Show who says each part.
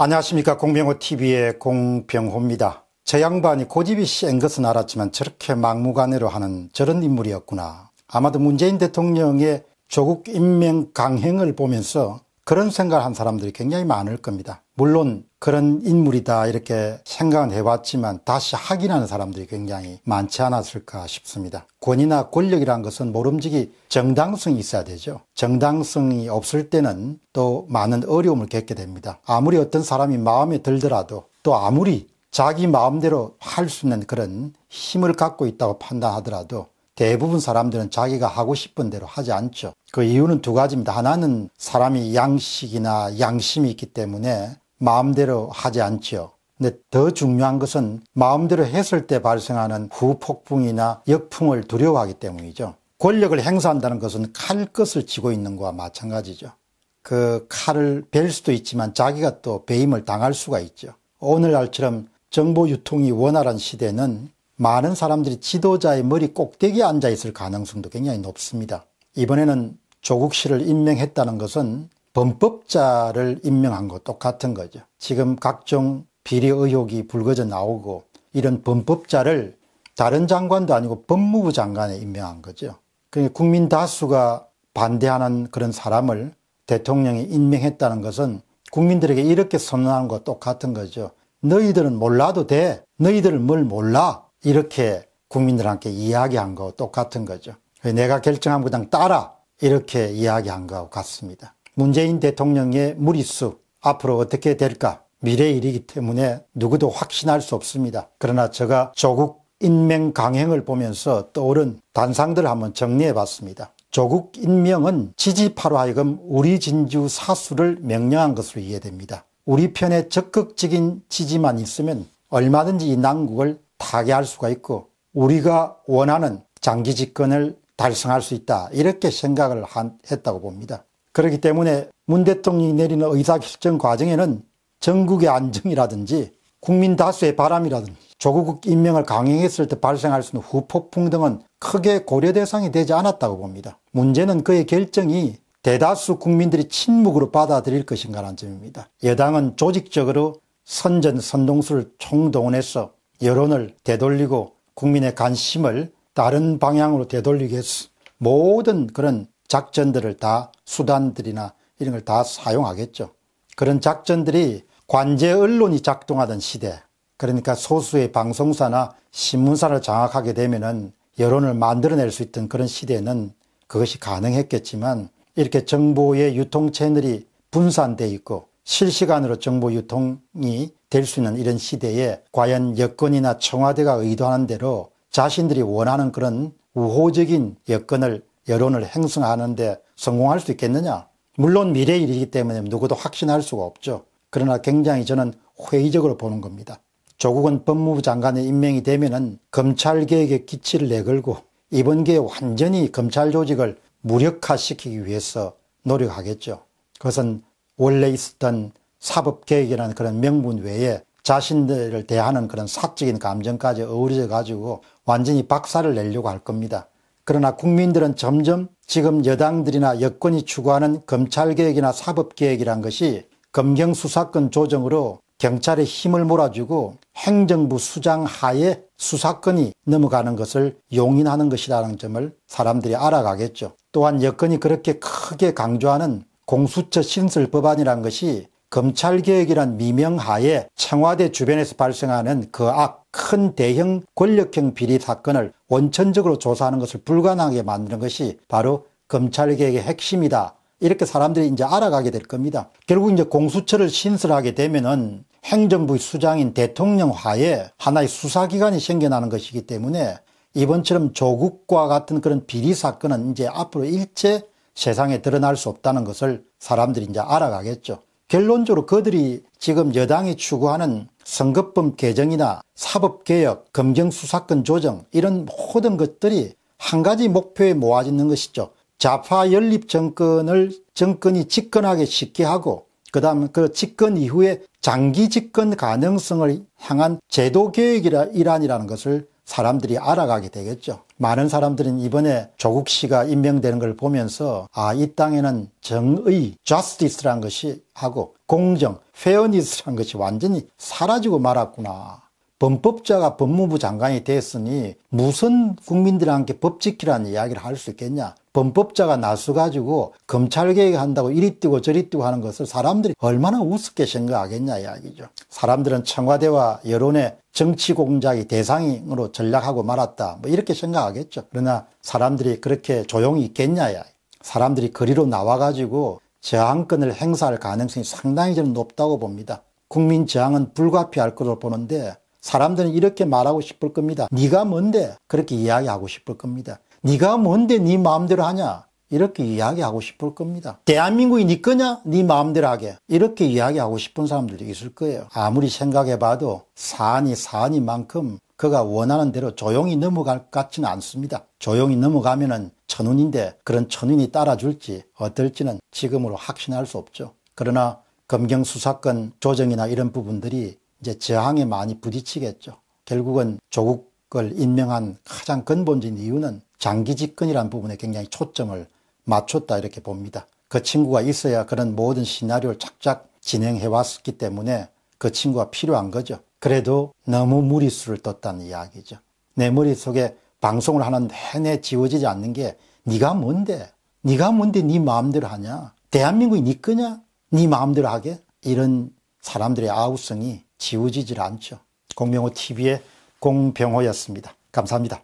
Speaker 1: 안녕하십니까 공병호TV의 공병호입니다. 저 양반이 고집이 센 것은 알았지만 저렇게 막무가내로 하는 저런 인물이었구나. 아마도 문재인 대통령의 조국 인명 강행을 보면서 그런 생각을 한 사람들이 굉장히 많을 겁니다. 물론 그런 인물이다 이렇게 생각은 해봤지만 다시 확인하는 사람들이 굉장히 많지 않았을까 싶습니다. 권위나 권력이란 것은 모름지기 정당성이 있어야 되죠. 정당성이 없을 때는 또 많은 어려움을 겪게 됩니다. 아무리 어떤 사람이 마음에 들더라도 또 아무리 자기 마음대로 할 수 있는 그런 힘을 갖고 있다고 판단하더라도 대부분 사람들은 자기가 하고 싶은 대로 하지 않죠. 그 이유는 두 가지입니다. 하나는 사람이 양식이나 양심이 있기 때문에 마음대로 하지 않지요. 근데 더 중요한 것은 마음대로 했을 때 발생하는 후폭풍이나 역풍을 두려워하기 때문이죠. 권력을 행사한다는 것은 칼 끝을 쥐고 있는 것과 마찬가지죠. 그 칼을 벨 수도 있지만 자기가 또 배임을 당할 수가 있죠. 오늘날처럼 정보 유통이 원활한 시대는 많은 사람들이 지도자의 머리 꼭대기에 앉아 있을 가능성도 굉장히 높습니다. 이번에는 조국 씨를 임명했다는 것은 범법자를 임명한 것 똑같은 거죠. 지금 각종 비리 의혹이 불거져 나오고 이런 범법자를 다른 장관도 아니고 법무부 장관에 임명한 거죠. 그러니까 국민 다수가 반대하는 그런 사람을 대통령이 임명했다는 것은 국민들에게 이렇게 선언하는 것 똑같은 거죠. 너희들은 몰라도 돼. 너희들은 뭘 몰라. 이렇게 국민들한테 이야기한 것 똑같은 거죠. 내가 결정한 것당 따라 이렇게 이야기한 것 같습니다. 문재인 대통령의 무리수 앞으로 어떻게 될까 미래 일이기 때문에 누구도 확신할 수 없습니다. 그러나 제가 조국 인명 강행을 보면서 떠오른 단상들을 한번 정리해 봤습니다. 조국 인명은 지지파로 하여금 우리 진주 사수를 명령한 것으로 이해됩니다. 우리 편에 적극적인 지지만 있으면 얼마든지 이 난국을 타개할 수가 있고 우리가 원하는 장기 집권을 달성할 수 있다 이렇게 생각을 한, 했다고 봅니다. 그렇기 때문에 문 대통령이 내리는 의사결정 과정에는 전국의 안정이라든지 국민 다수의 바람이라든지 조국 임명을 강행했을 때 발생할 수 있는 후폭풍 등은 크게 고려 대상이 되지 않았다고 봅니다. 문제는 그의 결정이 대다수 국민들이 침묵으로 받아들일 것인가라는 점입니다. 여당은 조직적으로 선전 선동수를 총동원해서 여론을 되돌리고 국민의 관심을 다른 방향으로 되돌리게 해서 모든 그런 작전들을 다 수단들이나 이런 걸 다 사용하겠죠. 그런 작전들이 관제 언론이 작동하던 시대, 그러니까 소수의 방송사나 신문사를 장악하게 되면은 여론을 만들어낼 수 있던 그런 시대에는 그것이 가능했겠지만 이렇게 정보의 유통 채널이 분산돼 있고 실시간으로 정보 유통이 될 수 있는 이런 시대에 과연 여건이나 청와대가 의도하는 대로 자신들이 원하는 그런 우호적인 여건을 여론을 행성하는데 성공할 수 있겠느냐? 물론 미래 일이기 때문에 누구도 확신할 수가 없죠. 그러나 굉장히 저는 회의적으로 보는 겁니다. 조국은 법무부 장관의 임명이 되면은 검찰개혁의 기치를 내걸고 이번 기회에 완전히 검찰 조직을 무력화시키기 위해서 노력하겠죠. 그것은 원래 있었던 사법개혁이라는 그런 명분 외에 자신들을 대하는 그런 사적인 감정까지 어우러져 가지고 완전히 박살을 내려고 할 겁니다. 그러나 국민들은 점점 지금 여당들이나 여권이 추구하는 검찰개혁이나 사법개혁이란 것이 검경수사권 조정으로 경찰의 힘을 몰아주고 행정부 수장 하에 수사권이 넘어가는 것을 용인하는 것이라는 점을 사람들이 알아가겠죠. 또한 여권이 그렇게 크게 강조하는 공수처 신설 법안이란 것이 검찰개혁이란 미명하에 청와대 주변에서 발생하는 그 악, 큰 대형 권력형 비리 사건을 원천적으로 조사하는 것을 불가능하게 만드는 것이 바로 검찰개혁의 핵심이다. 이렇게 사람들이 이제 알아가게 될 겁니다. 결국 이제 공수처를 신설하게 되면은 행정부의 수장인 대통령 하에 하나의 수사기관이 생겨나는 것이기 때문에 이번처럼 조국과 같은 그런 비리 사건은 이제 앞으로 일체 세상에 드러날 수 없다는 것을 사람들이 이제 알아가겠죠. 결론적으로 그들이 지금 여당이 추구하는 선거법 개정이나 사법개혁, 검경수사권 조정 이런 모든 것들이 한 가지 목표에 모아지는 것이죠. 좌파 연립 정권을 정권이 집권하게 쉽게 하고 그다음 그 집권 이후에 장기 집권 가능성을 향한 제도 개혁이라 이란이라는 것을 사람들이 알아가게 되겠죠. 많은 사람들은 이번에 조국 씨가 임명되는 걸 보면서 아, 이 땅에는 정의, justice란 것이 하고 공정, fairness란 것이 완전히 사라지고 말았구나. 범법자가 법무부 장관이 됐으니 무슨 국민들한테 법 지키라는 이야기를 할 수 있겠냐. 범법자가 나서가지고 검찰개혁한다고 이리 뛰고 저리 뛰고 하는 것을 사람들이 얼마나 우습게 생각하겠냐 이야기죠. 사람들은 청와대와 여론의 정치 공작이 대상으로 전략하고 말았다. 뭐 이렇게 생각하겠죠. 그러나 사람들이 그렇게 조용히 있겠냐 사람들이 거리로 나와가지고 저항권을 행사할 가능성이 상당히 저는 높다고 봅니다. 국민 저항은 불가피할 것으로 보는데 사람들은 이렇게 말하고 싶을 겁니다. 네가 뭔데 그렇게 이야기하고 싶을 겁니다. 네가 뭔데 네 마음대로 하냐 이렇게 이야기하고 싶을 겁니다. 대한민국이 네 거냐? 네 마음대로 하게. 이렇게 이야기하고 싶은 사람들도 있을 거예요. 아무리 생각해봐도 사안이 사안이만큼 그가 원하는 대로 조용히 넘어갈 것 같지는 않습니다. 조용히 넘어가면은 천운인데 그런 천운이 따라줄지 어떨지는 지금으로 확신할 수 없죠. 그러나 검경수사권 조정이나 이런 부분들이 이제 저항에 많이 부딪히겠죠. 결국은 조국을 임명한 가장 근본적인 이유는 장기 집권이라는 부분에 굉장히 초점을 맞췄다 이렇게 봅니다. 그 친구가 있어야 그런 모든 시나리오를 착착 진행해 왔기 때문에 그 친구가 필요한 거죠. 그래도 너무 무리수를 떴다는 이야기죠. 내 머릿속에 방송을 하는 내내 지워지지 않는 게 네가 뭔데? 네가 뭔데 네 마음대로 하냐? 대한민국이 네 거냐? 네 마음대로 하게? 이런 사람들의 아우성이 지워지질 않죠. 공명호 TV의 공병호였습니다. 감사합니다.